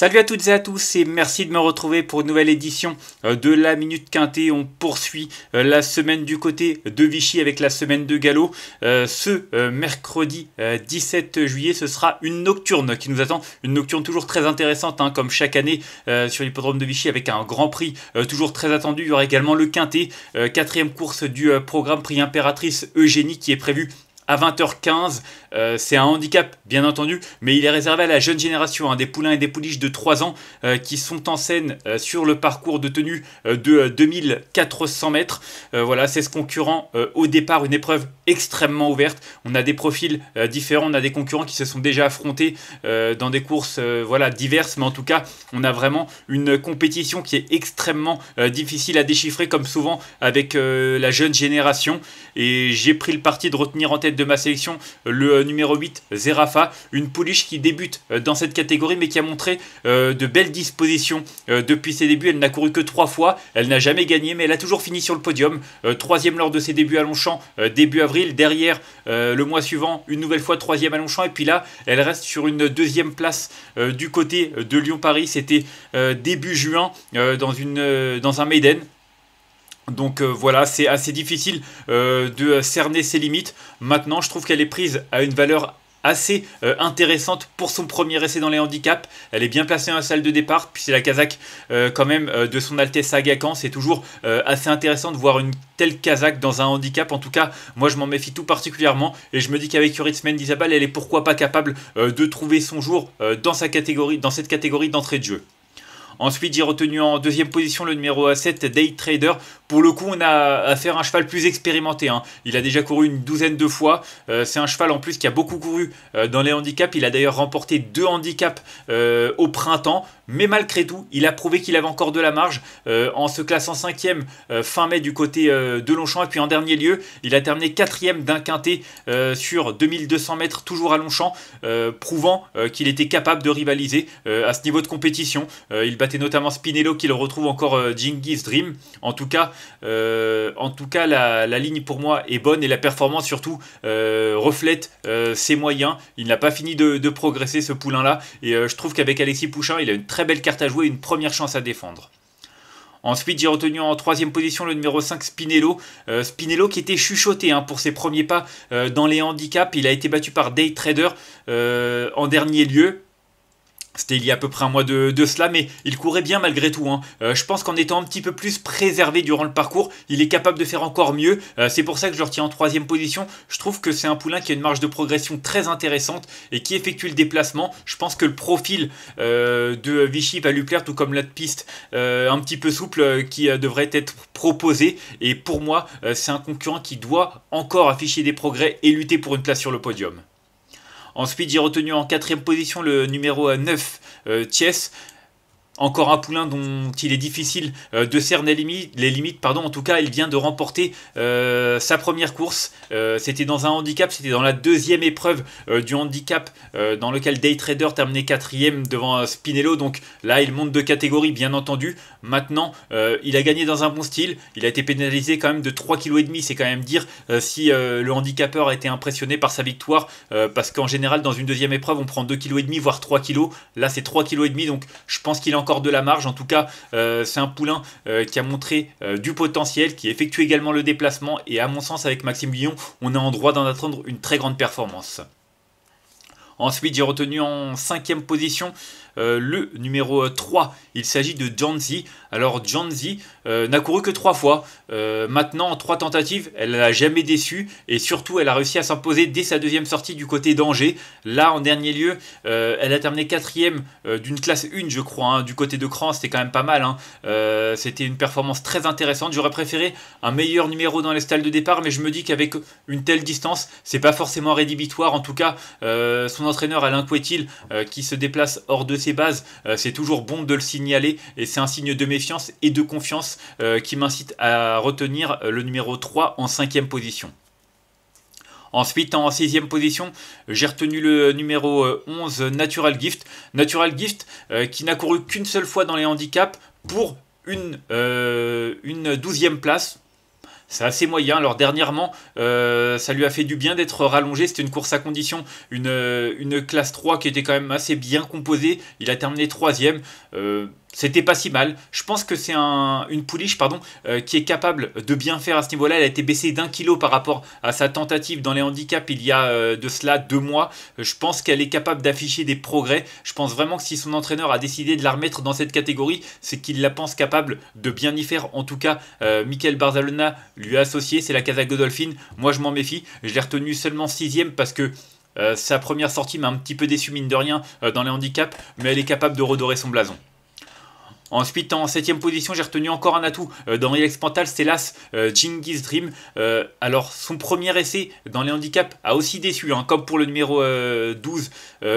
Salut à toutes et à tous et merci de me retrouver pour une nouvelle édition euh, de la Minute Quintée. On poursuit euh, la semaine du côté de Vichy avec la semaine de galop. Euh, ce mercredi 17 juillet, ce sera une nocturne qui nous attend. Une nocturne toujours très intéressante, hein, comme chaque année sur l'hippodrome de Vichy avec un grand prix toujours très attendu. Il y aura également le Quintée, quatrième course du programme prix impératrice Eugénie qui est prévu 20h15. Euh, c'est un handicap, bien entendu, mais il est réservé à la jeune génération, hein, des poulains et des pouliches de 3 ans euh, qui sont en scène euh, sur le parcours de tenue de 2400 mètres. voilà, c'est ce concurrent au départ, une épreuve extrêmement ouverte. On a des profils différents, on a des concurrents qui se sont déjà affrontés dans des courses voilà, diverses, mais en tout cas, on a vraiment une compétition qui est extrêmement difficile à déchiffrer, comme souvent avec la jeune génération. Et j'ai pris le parti de retenir en tête de ma sélection, euh, le euh, numéro 8, Zerafa, une pouliche qui débute euh, dans cette catégorie mais qui a montré de belles dispositions depuis ses débuts. Elle n'a couru que trois fois, elle n'a jamais gagné mais elle a toujours fini sur le podium. Troisième lors de ses débuts à Longchamp, début avril, derrière le mois suivant, une nouvelle fois troisième à Longchamp et puis là, elle reste sur une deuxième place du côté de Lyon-Paris. C'était début juin dans, une, dans un Maiden donc euh, voilà, c'est assez difficile euh, de cerner ses limites. Maintenant, je trouve qu'elle est prise à une valeur assez euh, intéressante pour son premier essai dans les handicaps. Elle est bien placée dans la salle de départ, puis c'est la Kazakh quand même de son Altesse Agakan. C'est toujours assez intéressant de voir une telle Kazakh dans un handicap. En tout cas, moi je m'en méfie tout particulièrement et je me dis qu'avec Yuritsmen d'Isabelle, elle est pourquoi pas capable de trouver son jour dans, sa catégorie, dans cette catégorie d'entrée de jeu. Ensuite, j'ai retenu en deuxième position le numéro 7, Day Trader. Pour le coup, on a à faire un cheval plus expérimenté. Hein. Il a déjà couru une douzaine de fois. Euh, c'est un cheval en plus qui a beaucoup couru euh, dans les handicaps. Il a d'ailleurs remporté deux handicaps euh, au printemps mais malgré tout, il a prouvé qu'il avait encore de la marge euh, en se classant 5ème euh, fin mai du côté euh, de Longchamp. Et puis en dernier lieu, il a terminé 4ème d'un quintet sur 2200 mètres, toujours à Longchamp, prouvant qu'il était capable de rivaliser à ce niveau de compétition. il battait notamment Spinello, qu'il retrouve encore Jingis Dream. En tout cas, en tout cas la, ligne pour moi est bonne et la performance surtout reflète ses moyens. Il n'a pas fini de, de progresser ce poulain-là. Et je trouve qu'avec Alexis Pouchin, il a une très belle carte à jouer, une première chance à défendre. Ensuite, j'ai retenu en troisième position le numéro 5 Spinello. Euh, Spinello qui était chuchoté hein, pour ses premiers pas euh, dans les handicaps. Il a été battu par Day Trader euh, en dernier lieu. C'était il y a à peu près un mois de, cela, mais il courait bien malgré tout. Hein. Euh, je pense qu'en étant un petit peu plus préservé durant le parcours, il est capable de faire encore mieux. Euh, c'est pour ça que je le retiens en troisième position. Je trouve que c'est un poulain qui a une marge de progression très intéressante et qui effectue le déplacement. Je pense que le profil euh, de Vichy va lui plaire, tout comme la piste un petit peu souple qui devrait être proposée. Et pour moi, c'est un concurrent qui doit encore afficher des progrès et lutter pour une place sur le podium. Ensuite, j'ai retenu en quatrième position le numéro 9, euh, euh, Ties encore un poulain dont il est difficile euh, de cerner les limites, pardon. en tout cas il vient de remporter euh, sa première course, euh, c'était dans un handicap, c'était dans la deuxième épreuve du handicap dans lequel Day Trader terminait quatrième devant Spinello, donc là il monte de catégorie bien entendu, maintenant il a gagné dans un bon style, il a été pénalisé quand même de 3,5 kg, c'est quand même dire si le handicapeur a été impressionné par sa victoire, parce qu'en général dans une deuxième épreuve on prend 2,5 kg voire 3 kg, là c'est 3,5 kg donc je pense qu'il est encore de la marge. En tout cas, euh, c'est un poulain euh, qui a montré euh, du potentiel, qui effectue également le déplacement. Et à mon sens, avec Maxime Guillon, on est en droit d'en attendre une très grande performance. Ensuite, j'ai retenu en cinquième position euh, le numéro 3. Euh, Il s'agit de Z. Alors John Z euh, n'a couru que 3 fois. maintenant, en 3 tentatives, elle n'a jamais déçu. Et surtout, elle a réussi à s'imposer dès sa deuxième sortie du côté d'Angers. Là, en dernier lieu, elle a terminé 4 d'une classe 1, je crois, hein, du côté de Cran. C'était quand même pas mal. Hein. C'était une performance très intéressante. J'aurais préféré un meilleur numéro dans les stalles de départ. Mais je me dis qu'avec une telle distance, c'est pas forcément rédhibitoire. En tout cas, son entraîneur Alain Quetil euh, qui se déplace hors de ses bases, euh, c'est toujours bon de le signaler et c'est un signe de méfiance et de confiance euh, qui m'incite à retenir le numéro 3 en cinquième position. Ensuite, en sixième position, j'ai retenu le numéro 11, Natural Gift. Natural Gift qui n'a couru qu'une seule fois dans les handicaps pour une, une douzième place c'est assez moyen. Alors dernièrement, euh, ça lui a fait du bien d'être rallongé. C'était une course à condition, une, euh, une classe 3 qui était quand même assez bien composée. Il a terminé troisième. Euh, c'était pas si mal. Je pense que c'est une pouliche pardon, euh, qui est capable de bien faire à ce niveau-là. Elle a été baissée d'un kilo par rapport à sa tentative dans les handicaps il y a euh, de cela deux mois. Euh, je pense qu'elle est capable d'afficher des progrès. Je pense vraiment que si son entraîneur a décidé de la remettre dans cette catégorie, c'est qu'il la pense capable de bien y faire. En tout cas, Michael Barzalona lui a associé. C'est la Casa Godolphin. Moi, je m'en méfie. Je l'ai retenu seulement sixième parce que sa première sortie m'a un petit peu déçu, mine de rien, dans les handicaps. Mais elle est capable de redorer son blason. Ensuite, en 7 position, j'ai retenu encore un atout euh, dans Relax Pantal, c'est l'As euh, Dream. Euh, alors, son premier essai dans les handicaps a aussi déçu, hein, comme pour le numéro 12,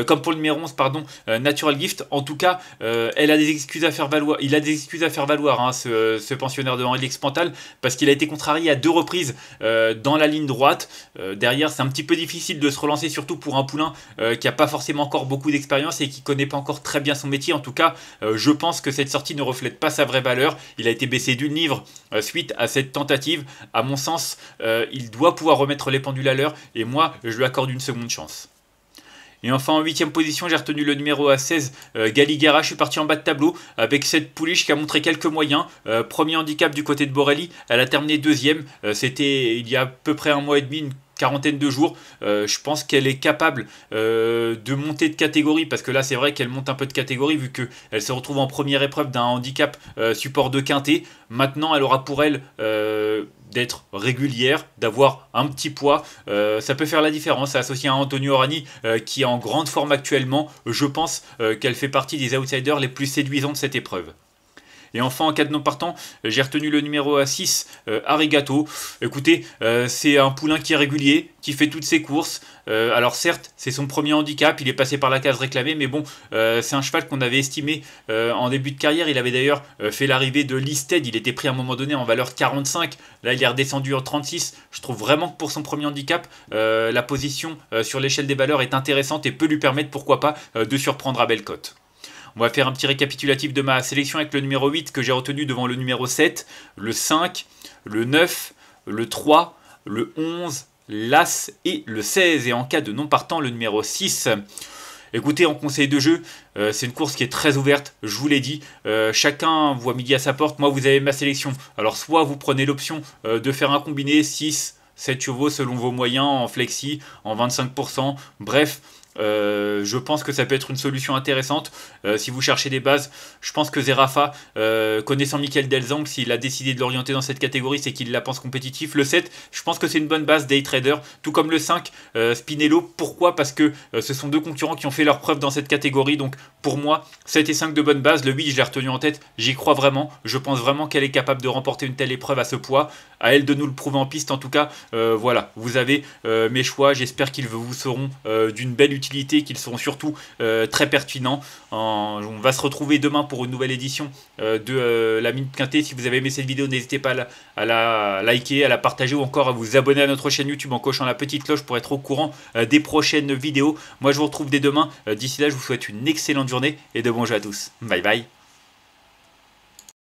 comme pour le numéro 11, pardon, Natural Gift. En tout cas, elle a des excuses à faire valoir. Il a des excuses à faire valoir, hein, ce, pensionnaire de Relax Pantal, parce qu'il a été contrarié à deux reprises dans la ligne droite. derrière, c'est un petit peu difficile de se relancer, surtout pour un poulain qui n'a pas forcément encore beaucoup d'expérience et qui ne connaît pas encore très bien son métier. En tout cas, je pense que cette sortie ne reflète pas sa vraie valeur. Il a été baissé d'une livre euh, suite à cette tentative. À mon sens, euh, il doit pouvoir remettre les pendules à l'heure et moi, je lui accorde une seconde chance. Et enfin, en huitième position, j'ai retenu le numéro à 16, euh, Galigara. Je suis parti en bas de tableau avec cette pouliche qui a montré quelques moyens. premier handicap du côté de Borelli, elle a terminé deuxième. C'était il y a à peu près un mois et demi une quarantaine de jours. Euh, je pense qu'elle est capable euh, de monter de catégorie parce que là c'est vrai qu'elle monte un peu de catégorie vu qu'elle se retrouve en première épreuve d'un handicap euh, support de quintet. Maintenant elle aura pour elle d'être régulière, d'avoir un petit poids, ça peut faire la différence. Associé à Antonio Orani, qui est en grande forme actuellement, je pense qu'elle fait partie des outsiders les plus séduisants de cette épreuve. Et enfin, en cas de non partant, euh, j'ai retenu le numéro à 6, euh, Arigato. Écoutez, euh, c'est un poulain qui est régulier, qui fait toutes ses courses. alors certes, c'est son premier handicap, il est passé par la case réclamée, mais bon, c'est un cheval qu'on avait estimé en début de carrière. Il avait d'ailleurs fait l'arrivée de Listed, il était pris à un moment donné en valeur 45. Là, il est redescendu en 36. Je trouve vraiment que pour son premier handicap, la position sur l'échelle des valeurs est intéressante et peut lui permettre, pourquoi pas, de surprendre à belle cote. On va faire un petit récapitulatif de ma sélection avec le numéro 8 que j'ai retenu devant le numéro 7, le 5, le 9, le 3, le 11, l'As et le 16. Et en cas de non partant, le numéro 6. Écoutez, en conseil de jeu, euh, c'est une course qui est très ouverte, je vous l'ai dit. Euh, chacun voit midi à sa porte. Moi, vous avez ma sélection. Alors, soit vous prenez l'option euh, de faire un combiné 6, 7 chevaux selon vos moyens en flexi, en 25%. Bref, euh, je pense que ça peut être une solution intéressante. Euh, si vous cherchez des bases, je pense que Zerafa, euh, connaissant Michael Delzang, s'il a décidé de l'orienter dans cette catégorie, c'est qu'il la pense compétitif. Le 7, je pense que c'est une bonne base day trader, tout comme le 5, Spinello. Pourquoi Parce que ce sont deux concurrents qui ont fait leur preuve dans cette catégorie. Donc pour moi, 7 et 5 de bonne base. Le 8, je l'ai retenu en tête. J'y crois vraiment. Je pense vraiment qu'elle est capable de remporter une telle épreuve à ce poids. À elle de nous le prouver en piste. En tout cas, voilà, vous avez mes choix. J'espère qu'ils vous seront d'une belle utilité qu'ils sont surtout euh, très pertinents. on va se retrouver demain pour une nouvelle édition euh, de euh, la Minute Quintée. Si vous avez aimé cette vidéo, n'hésitez pas à la, à la, liker, à la partager ou encore à vous abonner à notre chaîne YouTube en cochant la petite cloche pour être au courant des prochaines vidéos. Moi, je vous retrouve dès demain. D'ici là, je vous souhaite une excellente journée et de bons jeux à tous. Bye bye.